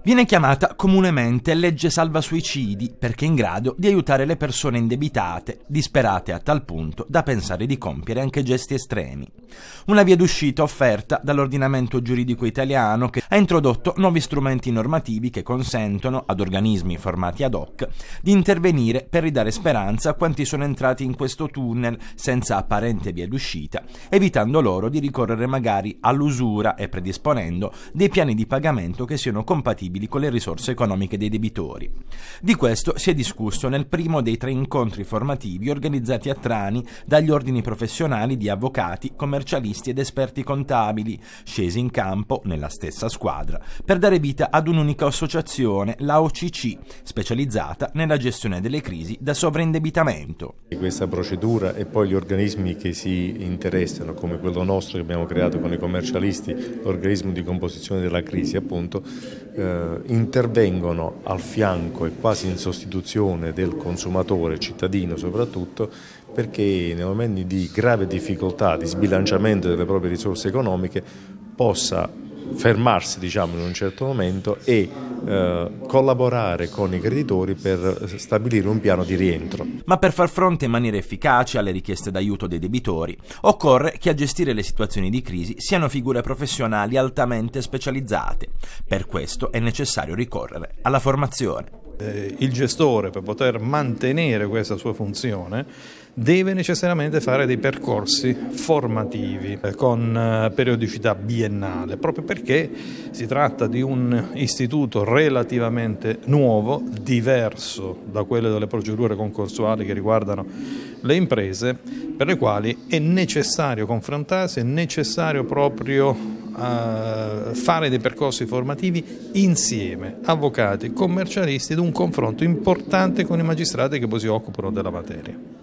Viene chiamata comunemente legge salva suicidi perché in grado di aiutare le persone indebitate, disperate a tal punto da pensare di compiere anche gesti estremi. Una via d'uscita offerta dall'ordinamento giuridico italiano che ha introdotto nuovi strumenti normativi che consentono ad organismi formati ad hoc di intervenire per ridare speranza a quanti sono entrati in questo tunnel senza apparente via d'uscita, evitando loro di ricorrere magari all'usura e predisponendo dei piani di pagamento che siano compatibili compatibili con le risorse economiche dei debitori. Di questo si è discusso nel primo dei tre incontri formativi organizzati a Trani dagli ordini professionali di avvocati, commercialisti ed esperti contabili, scesi in campo nella stessa squadra, per dare vita ad un'unica associazione, la OCC, specializzata nella gestione delle crisi da sovraindebitamento. Questa procedura e poi gli organismi che si interessano, come quello nostro che abbiamo creato con i commercialisti, l'organismo di composizione della crisi appunto, eh, eh, intervengono al fianco e quasi in sostituzione del consumatore, cittadino soprattutto, perché nei momenti di grave difficoltà, di sbilanciamento delle proprie risorse economiche, possa fermarsi diciamo, in un certo momento e eh, collaborare con i creditori per stabilire un piano di rientro. Ma per far fronte in maniera efficace alle richieste d'aiuto dei debitori, occorre che a gestire le situazioni di crisi siano figure professionali altamente specializzate. Per questo è necessario ricorrere alla formazione. Eh, il gestore per poter mantenere questa sua funzione deve necessariamente fare dei percorsi formativi eh, con eh, periodicità biennale, proprio perché si tratta di un istituto relativamente nuovo, diverso da quelle delle procedure concorsuali che riguardano le imprese, per le quali è necessario confrontarsi, è necessario proprio a eh, fare dei percorsi formativi insieme, avvocati, commercialisti, ed un confronto importante con i magistrati che poi si occupano della materia.